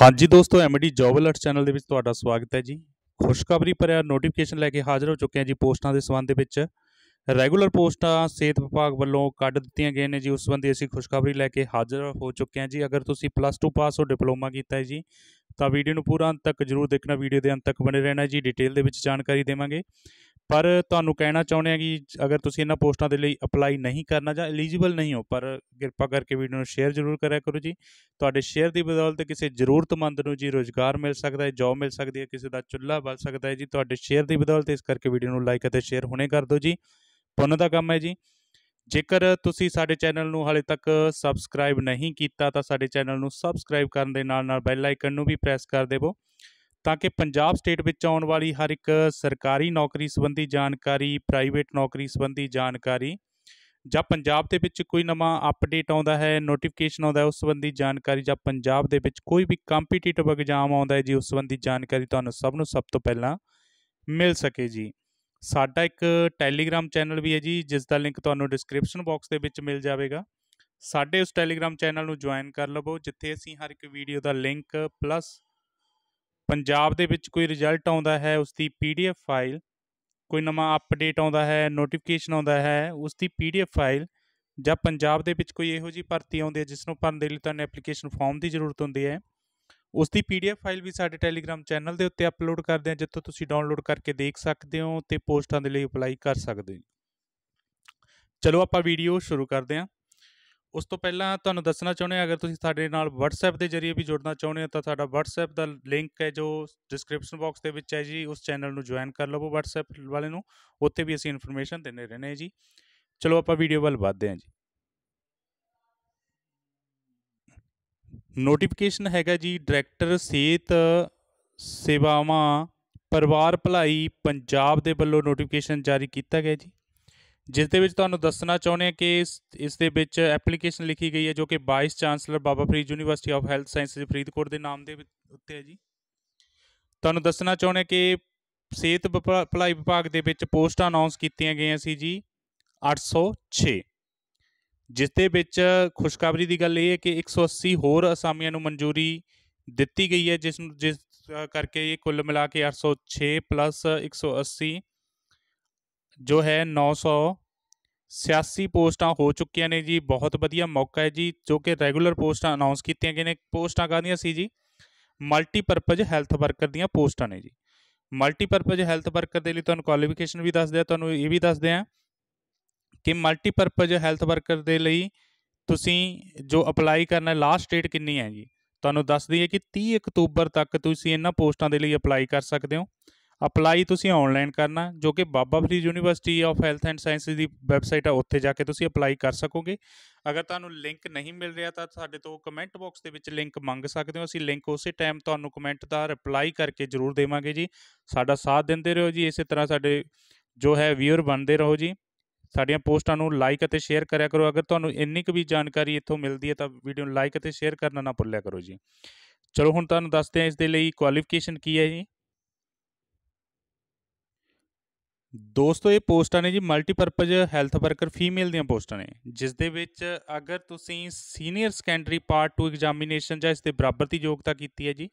ਹਾਂਜੀ ਦੋਸਤੋ MD job alert channel ਦੇ ਵਿੱਚ ਤੁਹਾਡਾ ਸਵਾਗਤ ਹੈ ਜੀ ਖੁਸ਼ਖਬਰੀ ਭਰਿਆ ਨੋਟੀਫਿਕੇਸ਼ਨ ਲੈ ਕੇ ਹਾਜ਼ਰ ਹੋ ਚੁੱਕੇ ਹਾਂ ਜੀ ਪੋਸਟਾਂ ਦੇ ਸਬੰਧ ਦੇ ਵਿੱਚ ਰੈਗੂਲਰ ਪੋਸਟਾਂ ਸਿਹਤ ਵਿਭਾਗ ਵੱਲੋਂ ਕੱਢ ਦਿੱਤੀਆਂ ਗਈਆਂ ਨੇ ਜੀ ਉਸ ਸੰਬੰਧੀ ਅਸੀਂ ਖੁਸ਼ਖਬਰੀ ਲੈ ਕੇ ਹਾਜ਼ਰ ਹੋ ਚੁੱਕੇ ਹਾਂ ਜੀ ਅਗਰ ਤੁਸੀਂ ਪਲੱਸ 2 ਪਾਸ ਹੋ ਡਿਪਲੋਮਾ ਕੀਤਾ ਹੈ ਜੀ ਤਾਂ ਵੀਡੀਓ ਨੂੰ ਪੂਰਾ ਅੰਤ ਤੱਕ ਜ਼ਰੂਰ ਦੇਖਣਾ ਵੀਡੀਓ ਦੇ ਅੰਤ ਤੱਕ ਬਣੇ ਰਹਿਣਾ ਜੀ ਡਿਟੇਲ ਦੇ ਵਿੱਚ ਜਾਣਕਾਰੀ ਦੇਵਾਂਗੇ ਪਰ ਤੁਹਾਨੂੰ ਕਹਿਣਾ ਚਾਹੁੰਦੇ ਆ ਕਿ ਅਗਰ ਤੁਸੀਂ ਇਹਨਾਂ ਪੋਸਟਾਂ ਦੇ ਲਈ ਅਪਲਾਈ ਨਹੀਂ ਕਰਨਾ ਜਾਂ ਐਲੀਜੀਬਲ ਨਹੀਂ ਹੋ ਪਰ ਕਿਰਪਾ ਕਰਕੇ ਵੀਡੀਓ ਨੂੰ ਸ਼ੇਅਰ ਜ਼ਰੂਰ ਕਰਿਆ ਕਰੋ ਜੀ ਤੁਹਾਡੇ ਸ਼ੇਅਰ ਦੀ ਬਦੌਲਤ ਕਿਸੇ ਜ਼ਰੂਰਤਮੰਦ ਨੂੰ ਜੀ ਰੋਜ਼ਗਾਰ ਮਿਲ ਸਕਦਾ ਹੈ ਜੌਬ ਮਿਲ ਸਕਦੀ ਹੈ ਕਿਸੇ ਦਾ ਚੁੱਲ੍ਹਾ ਬਲ ਸਕਦਾ ਹੈ ਜੀ ਤੁਹਾਡੇ ਸ਼ੇਅਰ ਦੀ ਬਦੌਲਤ ਇਸ ਕਰਕੇ ਵੀਡੀਓ ਨੂੰ ਲਾਈਕ ਅਤੇ ਸ਼ੇਅਰ ਹੁਣੇ ਕਰ ਦਿਓ ਜੀ ਪੁੰਨ ਦਾ ਕੰਮ ਹੈ ਜੀ ਜੇਕਰ ਤੁਸੀਂ ਸਾਡੇ ਚੈਨਲ ਨੂੰ ਹਾਲੇ ਤੱਕ ਸਬਸਕ੍ਰਾਈਬ ਨਹੀਂ ਕੀਤਾ ਤਾਂ ਸਾਡੇ ਚੈਨਲ ਨੂੰ ਸਬਸਕ੍ਰਾਈਬ ਕਰਨ ਦੇ ਨਾਲ ਨਾਲ ਬੈਲ ਆਈਕਨ ਨੂੰ ਵੀ ਪ੍ਰੈਸ ਕਰ ਦੇਵੋ ਤਾਂ ਕਿ ਪੰਜਾਬ ਸਟੇਟ ਵਿੱਚ ਆਉਣ ਵਾਲੀ ਹਰ ਇੱਕ ਸਰਕਾਰੀ ਨੌਕਰੀ ਸੰਬੰਧੀ ਜਾਣਕਾਰੀ ਪ੍ਰਾਈਵੇਟ ਨੌਕਰੀ ਸੰਬੰਧੀ ਜਾਣਕਾਰੀ ਜਾਂ ਪੰਜਾਬ ਦੇ ਵਿੱਚ ਕੋਈ ਨਵਾਂ ਅਪਡੇਟ ਆਉਂਦਾ ਹੈ ਨੋਟੀਫਿਕੇਸ਼ਨ ਆਉਂਦਾ ਹੈ ਉਸ ਸੰਬੰਧੀ ਜਾਣਕਾਰੀ ਜਾਂ ਪੰਜਾਬ ਦੇ ਵਿੱਚ ਕੋਈ ਵੀ ਕੰਪੀਟੀਟਿਵ ਐਗਜ਼ਾਮ ਆਉਂਦਾ ਹੈ ਜੀ ਉਸ ਸੰਬੰਧੀ ਜਾਣਕਾਰੀ ਤੁਹਾਨੂੰ ਸਭ ਨੂੰ ਸਭ ਤੋਂ ਪਹਿਲਾਂ ਮਿਲ ਸਕੇ ਜੀ ਸਾਡਾ ਇੱਕ ਟੈਲੀਗ੍ਰam ਚੈਨਲ ਵੀ ਹੈ ਜੀ ਜਿਸ ਦਾ ਲਿੰਕ ਤੁਹਾਨੂੰ ਡਿਸਕ੍ਰਿਪਸ਼ਨ ਬਾਕਸ ਦੇ ਵਿੱਚ ਮਿਲ ਜਾਵੇਗਾ ਸਾਡੇ ਉਸ ਟੈਲੀਗ੍ਰam ਚੈਨਲ ਨੂੰ ਜੁਆਇਨ ਕਰ ਲਵੋ ਜਿੱਥੇ ਅਸੀਂ ਹਰ ਇੱਕ ਵੀਡੀਓ ਦਾ ਲਿੰਕ ਪਲੱਸ ਪੰਜਾਬ ਦੇ ਵਿੱਚ ਕੋਈ ਰਿਜ਼ਲਟ ਆਉਂਦਾ ਹੈ ਉਸ ਦੀ ਪੀਡੀਐਫ ਫਾਈਲ ਕੋਈ ਨਵਾਂ ਅਪਡੇਟ ਆਉਂਦਾ ਹੈ ਨੋਟੀਫਿਕੇਸ਼ਨ ਆਉਂਦਾ ਹੈ ਉਸ ਦੀ ਪੀਡੀਐਫ ਫਾਈਲ ਜਾਂ ਪੰਜਾਬ ਦੇ ਵਿੱਚ ਕੋਈ ਇਹੋ ਜੀ ਭਰਤੀ ਆਉਂਦੀ ਹੈ ਜਿਸ ਨੂੰ ਭਰਨ ਦੇ ਲਈ ਤੁਹਾਨੂੰ ਐਪਲੀਕੇਸ਼ਨ ਫਾਰਮ ਦੀ ਜ਼ਰੂਰਤ ਹੁੰਦੀ ਹੈ ਉਸ ਦੀ ਪੀਡੀਐਫ ਫਾਈਲ ਵੀ ਸਾਡੇ ਟੈਲੀਗ੍ਰam ਚੈਨਲ ਦੇ ਉੱਤੇ ਅਪਲੋਡ ਕਰਦੇ ਹਾਂ ਜਿੱਥੋਂ ਤੁਸੀਂ ਡਾਊਨਲੋਡ ਕਰਕੇ ਦੇਖ ਸਕਦੇ ਹੋ ਤੇ ਪੋਸਟਾਂ ਦੇ ਲਈ ਅਪਲਾਈ ਕਰ ਸਕਦੇ ਹੋ ਚਲੋ ਆਪਾਂ ਵੀਡੀਓ ਸ਼ੁਰੂ ਕਰਦੇ ਹਾਂ ਉਸ ਤੋਂ ਪਹਿਲਾਂ ਤੁਹਾਨੂੰ ਦੱਸਣਾ ਚਾਹੁੰਦੇ ਹਾਂ ਅਗਰ ਤੁਸੀਂ ਸਾਡੇ ਨਾਲ WhatsApp ਦੇ ਜ਼ਰੀਏ ਵੀ ਜੁੜਨਾ ਚਾਹੁੰਦੇ ਹੋ ਤਾਂ ਸਾਡਾ WhatsApp ਦਾ ਲਿੰਕ ਹੈ ਜੋ ਡਿਸਕ੍ਰਿਪਸ਼ਨ ਬਾਕਸ ਦੇ ਵਿੱਚ ਹੈ ਜੀ ਉਸ ਚੈਨਲ ਨੂੰ ਜੁਆਇਨ ਕਰ ਲਵੋ WhatsApp ਵਾਲੇ ਨੂੰ ਉੱਥੇ ਵੀ ਅਸੀਂ ਇਨਫੋਰਮੇਸ਼ਨ ਦਿੰਦੇ ਰਹਿੰਦੇ ਹਾਂ ਜੀ ਚਲੋ ਆਪਾਂ ਵੀਡੀਓ ਵੱਲ ਵਧਦੇ ਹਾਂ ਜੀ ਨੋਟੀਫਿਕੇਸ਼ਨ ਹੈਗਾ ਜੀ ਡਾਇਰੈਕਟਰ ਸਿਹਤ ਸੇਵਾਵਾਂ ਪਰਿਵਾਰ ਭਲਾਈ ਪੰਜਾਬ ਦੇ ਵੱਲੋਂ ਨੋਟੀਫਿਕੇਸ਼ਨ ਜਾਰੀ ਕੀਤਾ ਗਿਆ ਜੀ ਜਿਸ ਦੇ ਵਿੱਚ ਤੁਹਾਨੂੰ ਦੱਸਣਾ ਚਾਹੁੰਦੇ ਹਾਂ ਕਿ ਇਸ ਇਸ ਦੇ ਵਿੱਚ ਐਪਲੀਕੇਸ਼ਨ ਲਿਖੀ ਗਈ ਹੈ ਜੋ ਕਿ 22 chancellor Baba Farid university of health sciences Faridkot ਦੇ ਨਾਮ ਦੇ ਉੱਤੇ ਹੈ ਜੀ ਤੁਹਾਨੂੰ ਦੱਸਣਾ ਚਾਹੁੰਦੇ ਕਿ ਸਿਹਤ ਭਲਾਈ ਵਿਭਾਗ ਦੇ ਵਿੱਚ ਪੋਸਟਾਂ ਅਨਾਉਂਸ ਕੀਤੀਆਂ ਗਈਆਂ ਸੀ ਜੀ 806 ਜਿਸ ਦੇ ਵਿੱਚ ਖੁਸ਼ਖਬਰੀ ਦੀ ਗੱਲ ਇਹ ਹੈ ਕਿ 180 ਹੋਰ ਅਸਾਮੀਆਂ ਨੂੰ ਮਨਜ਼ੂਰੀ ਦਿੱਤੀ ਗਈ ਹੈ ਜਿਸ ਨੂੰ ਜਿਸ ਕਰਕੇ ਇਹ ਕੁੱਲ ਮਿਲਾ ਕੇ 806 180 ਜੋ ਹੈ 986 ਪੋਸਟਾਂ ਹੋ ਚੁੱਕੀਆਂ ਨੇ ਜੀ ਬਹੁਤ ਵਧੀਆ ਮੌਕਾ ਹੈ ਜੀ ਜੋ ਕਿ ਰੈਗੂਲਰ ਪੋਸਟਾਂ ਅਨਾਉਂਸ ਕੀਤੀਆਂ ਗਈਆਂ ਨੇ ਪੋਸਟਾਂ ਕਾਹਦੀਆਂ ਸੀ ਜੀ ਮਲਟੀਪਰਪਸ ਹੈਲਥ ਵਰਕਰ ਦੀਆਂ ਪੋਸਟਾਂ ਨੇ ਜੀ ਮਲਟੀਪਰਪਸ ਹੈਲਥ ਵਰਕਰ ਦੇ ਲਈ ਤੁਹਾਨੂੰ ਕੁਆਲੀਫਿਕੇਸ਼ਨ ਵੀ ਦੱਸਦੇ ਆ ਤੁਹਾਨੂੰ ਇਹ ਵੀ ਦੱਸਦੇ ਆ ਕਿ ਮਲਟੀਪਰਪਸ ਹੈਲਥ ਵਰਕਰ ਦੇ ਲਈ ਤੁਸੀਂ ਜੋ ਅਪਲਾਈ ਕਰਨਾ ਲਾਸਟ ਡੇਟ ਕਿੰਨੀ ਹੈ ਜੀ ਤੁਹਾਨੂੰ ਦੱਸ ਦਈਏ ਕਿ 30 ਅਕਤੂਬਰ ਤੱਕ ਤੁਸੀਂ ਇਹਨਾਂ ਪੋਸਟਾਂ ਦੇ ਲਈ ਅਪਲਾਈ ਕਰ ਸਕਦੇ ਹੋ ਅਪਲਾਈ ਤੁਸੀਂ ਆਨਲਾਈਨ ਕਰਨਾ ਜੋ ਕਿ Baba Farid university of health and sciences ਦੀ ਵੈਬਸਾਈਟ ਆ ਉੱਥੇ ਜਾ ਕੇ ਤੁਸੀਂ ਅਪਲਾਈ ਕਰ ਸਕੋਗੇ ਅਗਰ ਤੁਹਾਨੂੰ ਲਿੰਕ ਨਹੀਂ ਮਿਲ ਰਿਹਾ ਤਾਂ ਸਾਡੇ ਤੋਂ ਕਮੈਂਟ ਬਾਕਸ ਦੇ ਵਿੱਚ ਲਿੰਕ ਮੰਗ ਸਕਦੇ ਹੋ ਅਸੀਂ ਲਿੰਕ ਉਸੇ ਟਾਈਮ ਤੁਹਾਨੂੰ ਕਮੈਂਟ ਦਾ ਰਿਪਲਾਈ ਕਰਕੇ ਜ਼ਰੂਰ ਦੇਵਾਂਗੇ ਜੀ ਸਾਡਾ ਸਾਥ ਦਿੰਦੇ ਰਹੋ ਜੀ ਇਸੇ ਤਰ੍ਹਾਂ ਸਾਡੇ ਜੋ ਹੈ ਵੀਅਰ ਬਣਦੇ ਰਹੋ ਜੀ ਸਾਡੀਆਂ ਪੋਸਟਾਂ ਨੂੰ ਲਾਈਕ ਅਤੇ ਸ਼ੇਅਰ ਕਰਿਆ ਕਰੋ ਅਗਰ ਤੁਹਾਨੂੰ ਇੰਨੀ ਕੁ ਵੀ ਜਾਣਕਾਰੀ ਇੱਥੋਂ ਮਿਲਦੀ ਹੈ ਤਾਂ ਵੀਡੀਓ ਨੂੰ ਲਾਈਕ ਅਤੇ ਸ਼ੇਅਰ ਕਰਨਾ ਨਾ ਭੁੱਲਿਆ ਕਰੋ ਜੀ ਚਲੋ ਹੁਣ ਤੁਹਾਨੂੰ ਦੱਸਦੇ ਹਾਂ ਇਸ ਦੇ ਲਈ ਕੁਆਲੀਫਿਕੇਸ਼ਨ ਕੀ ਹੈ ਜੀ ਦੋਸਤੋ ਇਹ ਪੋਸਟਾਂ ਨੇ ਜੀ ਮਲਟੀਪਰਪਸ ਹੈਲਥ ਵਰਕਰ ਫੀਮੇਲ ਦੀਆਂ ਪੋਸਟਾਂ ਨੇ ਜਿਸ ਦੇ ਵਿੱਚ ਅਗਰ ਤੁਸੀਂ ਸੀਨੀਅਰ ਸੈਕੰਡਰੀ ਪਾਰਟ 2 ਐਗਜ਼ਾਮੀਨੇਸ਼ਨ ਜਾਂ ਇਸ ਦੇ ਬਰਾਬਰ ਦੀ ਯੋਗਤਾ ਕੀਤੀ ਹੈ ਜੀ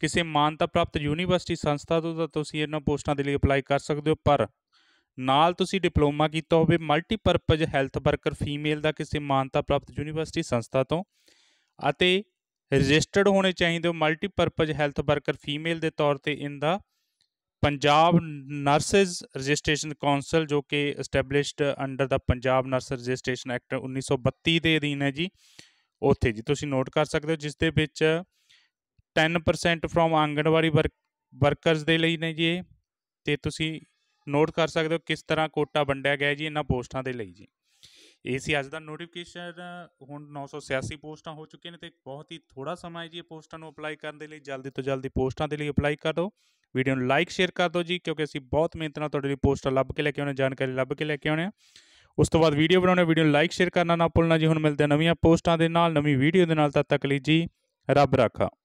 ਕਿਸੇ ਮਾਨਤਾ ਪ੍ਰਾਪਤ ਯੂਨੀਵਰਸਿਟੀ ਸੰਸਥਾ ਤੋਂ ਤਾਂ ਤੁਸੀਂ ਇਹਨਾਂ ਪੋਸਟਾਂ ਦੇ ਲਈ ਅਪਲਾਈ ਕਰ ਸਕਦੇ ਹੋ ਪਰ ਨਾਲ ਤੁਸੀਂ ਡਿਪਲੋਮਾ ਕੀਤਾ ਹੋਵੇ ਮਲਟੀਪਰਪਸ ਹੈਲਥ ਵਰਕਰ ਫੀਮੇਲ ਦਾ ਕਿਸੇ ਮਾਨਤਾ ਪ੍ਰਾਪਤ ਯੂਨੀਵਰਸਿਟੀ ਸੰਸਥਾ ਤੋਂ ਅਤੇ ਰਜਿਸਟਰਡ ਹੋਣੇ ਚਾਹੀਦੇ ਹੋ ਮਲਟੀਪਰਪਸ ਹੈਲਥ ਵਰਕਰ ਫੀਮੇਲ ਦੇ ਤੌਰ ਤੇ ਇਹਨਾਂ ਦਾ ਪੰਜਾਬ ਨਰਸਿਸ ਰਜਿਸਟ੍ਰੇਸ਼ਨ ਕਾਉਂਸਲ ਜੋ ਕਿ established under the Punjab nurse registration act 1932 ਦੇ ਅਧੀਨ ਹੈ ਜੀ ਉੱਥੇ ਜੀ ਤੁਸੀਂ ਨੋਟ ਕਰ ਸਕਦੇ ਹੋ ਜਿਸ ਦੇ ਵਿੱਚ 10% ਫਰੋਮ ਆਂਗਣਵਾੜੀ ਵਰਕਰਸ ਦੇ ਲਈ ਨੇ ਜੀ ਤੇ ਤੁਸੀਂ ਨੋਟ ਕਰ ਸਕਦੇ ਹੋ ਕਿਸ ਤਰ੍ਹਾਂ ਕੋਟਾ ਵੰਡਿਆ ਗਿਆ ਜੀ ਇਹਨਾਂ ਪੋਸਟਾਂ ਦੇ ਲਈ ਜੀ ਇਹ ਸੀ ਅੱਜ ਦਾ ਨੋਟੀਫਿਕੇਸ਼ਨ ਹੁਣ 986 ਪੋਸਟਾਂ ਹੋ ਚੁੱਕੀਆਂ ਨੇ ਤੇ ਬਹੁਤ ਹੀ ਥੋੜਾ ਸਮਾਂ ਹੈ ਜੀ ਇਹ ਪੋਸਟਾਂ ਨੂੰ ਅਪਲਾਈ ਕਰਨ ਦੇ ਲਈ ਜਲਦੀ ਤੋਂ ਜਲਦੀ ਪੋਸਟਾਂ ਦੇ ਲਈ ਅਪਲਾਈ ਕਰ ਦਿਓ ਵੀਡੀਓ ਨੂੰ ਲਾਈਕ ਸ਼ੇਅਰ ਕਰ ਦਿਓ ਜੀ ਕਿਉਂਕਿ ਅਸੀਂ ਬਹੁਤ ਮਿਹਨਤ ਨਾਲ ਤੁਹਾਡੇ ਲਈ ਪੋਸਟਾਂ ਲੱਭ ਕੇ ਲੈ ਕੇ ਆਉਣੇ ਜਾਣਕਾਰੀ ਲੱਭ ਕੇ ਲੈ ਕੇ ਆਉਣੇ ਆ ਉਸ ਤੋਂ ਬਾਅਦ ਵੀਡੀਓ ਬਣਾਉਣੇ ਵੀਡੀਓ ਨੂੰ ਲਾਈਕ ਸ਼ੇਅਰ ਕਰਨਾ ਨਾ ਭੁੱਲਣਾ ਜੀ ਹੁਣ ਮਿਲਦੇ ਆ ਨਵੀਆਂ ਪੋਸਟਾਂ ਦੇ ਨਾਲ ਨਵੀਂ ਵੀਡੀਓ ਦੇ ਨਾਲ ਤਦ ਤੱਕ ਲਈ ਜੀ ਰੱਬ ਰਾਖਾ